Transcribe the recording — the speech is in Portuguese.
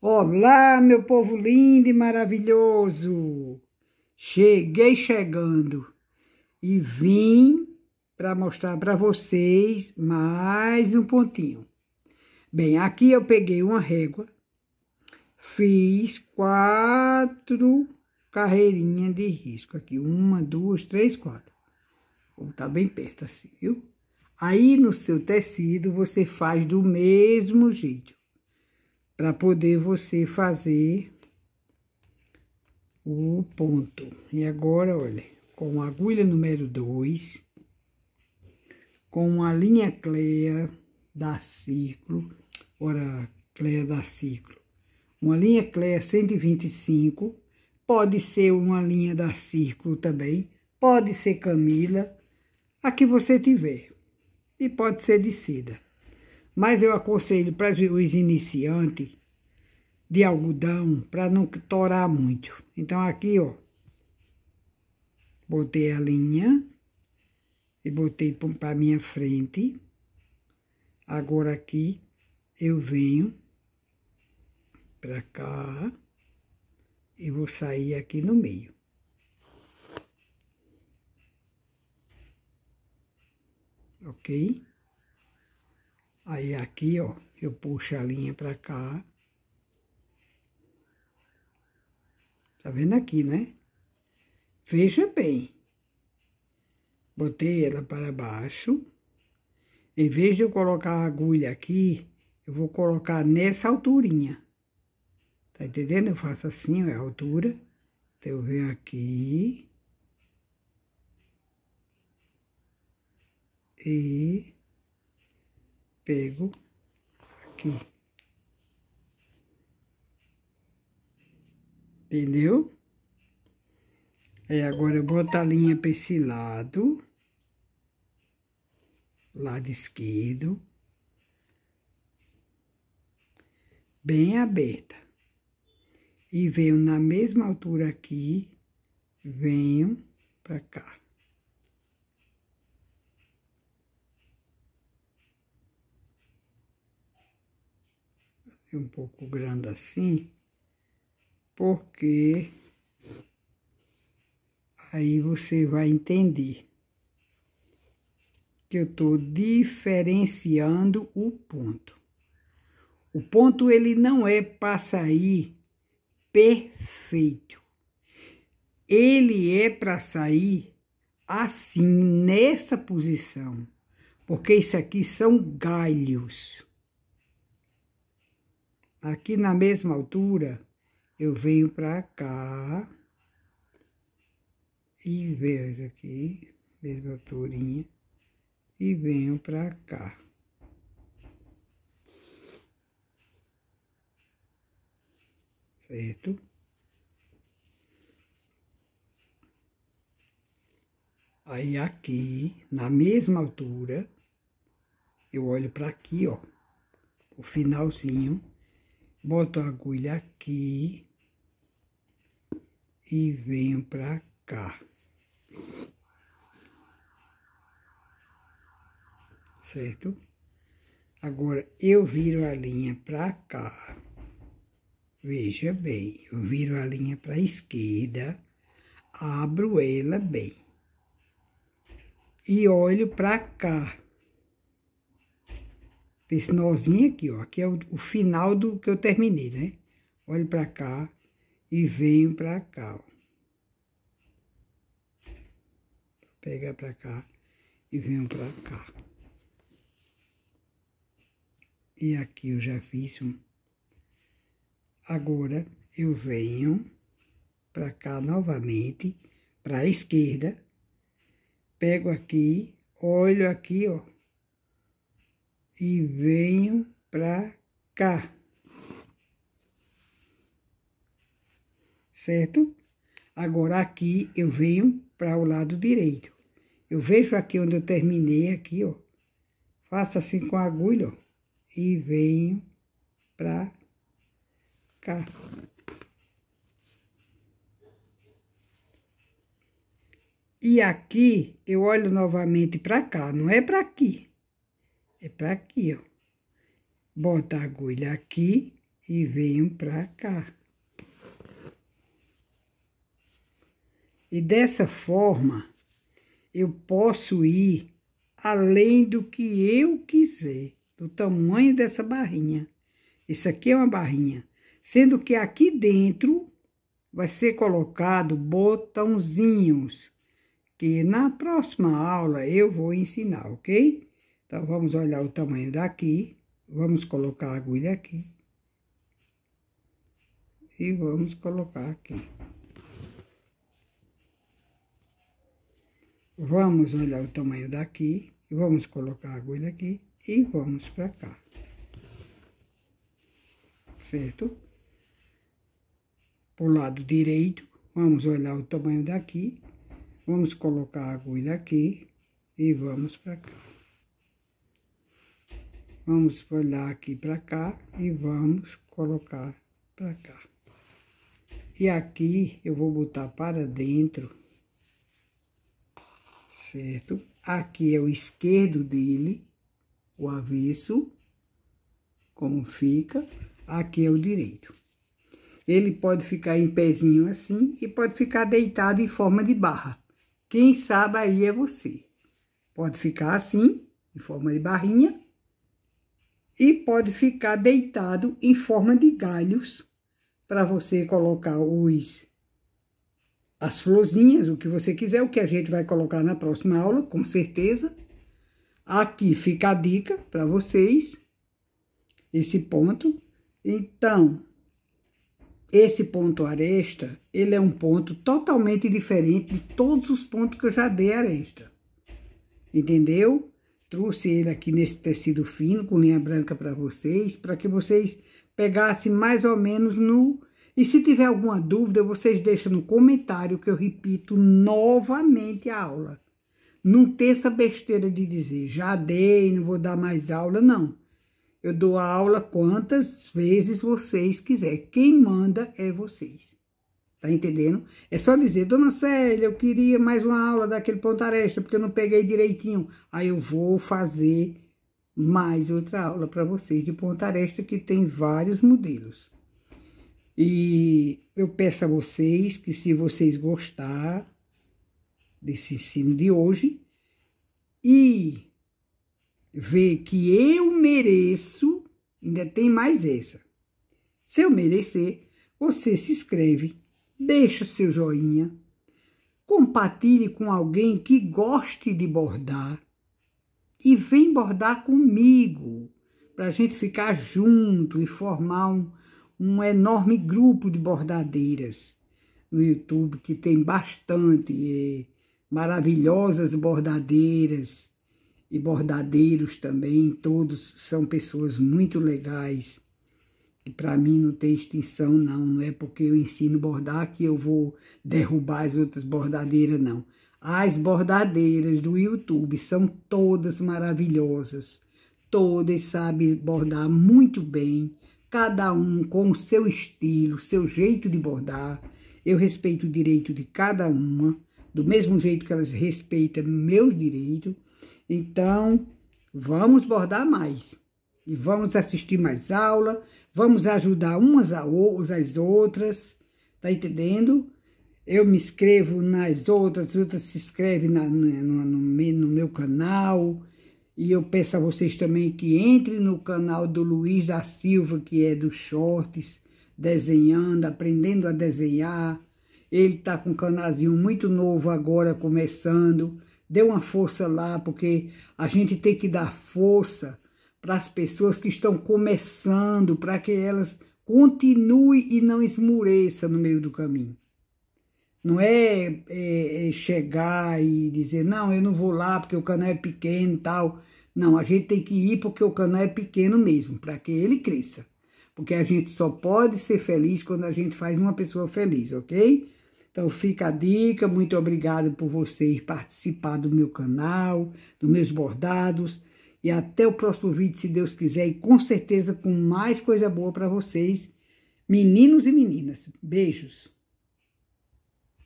Olá, meu povo lindo e maravilhoso! Cheguei chegando e vim para mostrar para vocês mais um pontinho. Bem, aqui eu peguei uma régua, fiz quatro carreirinhas de risco aqui. Uma, duas, três, quatro. Vou tá bem perto assim, viu? Aí no seu tecido você faz do mesmo jeito para poder você fazer o ponto. E agora, olha, com a agulha número 2, com a linha cleia da ciclo, ora, cleia da ciclo, uma linha cleia 125, pode ser uma linha da círculo também, pode ser Camila, a que você tiver, e pode ser de seda. Mas eu aconselho para os iniciantes de algodão para não torar muito. Então aqui, ó, botei a linha e botei para minha frente. Agora aqui eu venho para cá e vou sair aqui no meio. Ok? Aí aqui, ó, eu puxo a linha para cá Tá vendo aqui, né? Veja bem. Botei ela para baixo. Em vez de eu colocar a agulha aqui, eu vou colocar nessa alturinha. Tá entendendo? Eu faço assim, é a altura. Então, eu venho aqui. E pego aqui. Entendeu? Aí agora eu boto a linha para esse lado. Lado esquerdo. Bem aberta. E venho na mesma altura aqui, venho para cá. um pouco grande assim porque aí você vai entender que eu estou diferenciando o ponto. O ponto ele não é para sair perfeito. Ele é para sair assim, nessa posição, porque isso aqui são galhos. Aqui na mesma altura, eu venho para cá e vejo aqui, mesma altura, e venho para cá. Certo? Aí aqui, na mesma altura, eu olho para aqui, ó, o finalzinho, boto a agulha aqui, e venho para cá. Certo? Agora, eu viro a linha para cá. Veja bem, eu viro a linha para a esquerda, abro ela bem. E olho para cá. Esse nozinho aqui, ó, aqui é o, o final do que eu terminei, né? Olho para cá, e venho para cá. Ó. Pega para cá e venho para cá. E aqui eu já fiz um. Agora eu venho para cá novamente, para a esquerda, pego aqui, olho aqui, ó, e venho para cá. certo? Agora aqui eu venho para o lado direito. Eu vejo aqui onde eu terminei, aqui, ó. Faço assim com a agulha, ó. E venho pra cá. E aqui, eu olho novamente pra cá, não é pra aqui. É pra aqui, ó. Bota a agulha aqui e venho pra cá. E dessa forma, eu posso ir além do que eu quiser, do tamanho dessa barrinha. Isso aqui é uma barrinha. Sendo que aqui dentro vai ser colocado botãozinhos, que na próxima aula eu vou ensinar, ok? Então, vamos olhar o tamanho daqui. Vamos colocar a agulha aqui. E vamos colocar aqui. Vamos olhar o tamanho daqui, vamos colocar a agulha aqui e vamos para cá. Certo? Para o lado direito, vamos olhar o tamanho daqui, vamos colocar a agulha aqui e vamos para cá. Vamos olhar aqui para cá e vamos colocar para cá. E aqui eu vou botar para dentro certo? Aqui é o esquerdo dele, o avesso, como fica. Aqui é o direito. Ele pode ficar em pezinho assim e pode ficar deitado em forma de barra. Quem sabe aí é você. Pode ficar assim, em forma de barrinha, e pode ficar deitado em forma de galhos para você colocar os as florzinhas, o que você quiser, o que a gente vai colocar na próxima aula, com certeza. Aqui fica a dica para vocês, esse ponto. Então, esse ponto aresta, ele é um ponto totalmente diferente de todos os pontos que eu já dei aresta. Entendeu? Trouxe ele aqui nesse tecido fino, com linha branca para vocês, para que vocês pegassem mais ou menos no e se tiver alguma dúvida, vocês deixam no comentário que eu repito novamente a aula. Não tem essa besteira de dizer, já dei, não vou dar mais aula, não. Eu dou a aula quantas vezes vocês quiserem. Quem manda é vocês. Tá entendendo? É só dizer, dona Célia, eu queria mais uma aula daquele pontaresta, porque eu não peguei direitinho. Aí eu vou fazer mais outra aula para vocês de pontaresta, que tem vários modelos. E eu peço a vocês que se vocês gostar desse ensino de hoje e ver que eu mereço, ainda tem mais essa. Se eu merecer, você se inscreve, deixa seu joinha, compartilhe com alguém que goste de bordar e vem bordar comigo, para a gente ficar junto e formar um, um enorme grupo de bordadeiras no YouTube, que tem bastante é, maravilhosas bordadeiras e bordadeiros também, todos são pessoas muito legais. E para mim não tem extinção, não, não é porque eu ensino bordar que eu vou derrubar as outras bordadeiras, não. As bordadeiras do YouTube são todas maravilhosas, todas sabem bordar muito bem cada um com o seu estilo, seu jeito de bordar. Eu respeito o direito de cada uma, do mesmo jeito que elas respeitam meus direitos. Então, vamos bordar mais. E vamos assistir mais aula, vamos ajudar umas às outras, tá entendendo? Eu me inscrevo nas outras, outras se inscrevem no, no, no meu canal, e eu peço a vocês também que entrem no canal do Luiz da Silva, que é do shorts, desenhando, aprendendo a desenhar. Ele está com um canalzinho muito novo agora, começando. Dê uma força lá, porque a gente tem que dar força para as pessoas que estão começando, para que elas continuem e não esmoreçam no meio do caminho. Não é, é, é, chegar e dizer, não, eu não vou lá porque o canal é pequeno e tal. Não, a gente tem que ir porque o canal é pequeno mesmo, para que ele cresça. Porque a gente só pode ser feliz quando a gente faz uma pessoa feliz, ok? Então fica a dica, muito obrigado por vocês participar do meu canal, dos meus bordados. E até o próximo vídeo, se Deus quiser, e com certeza com mais coisa boa para vocês, meninos e meninas. Beijos!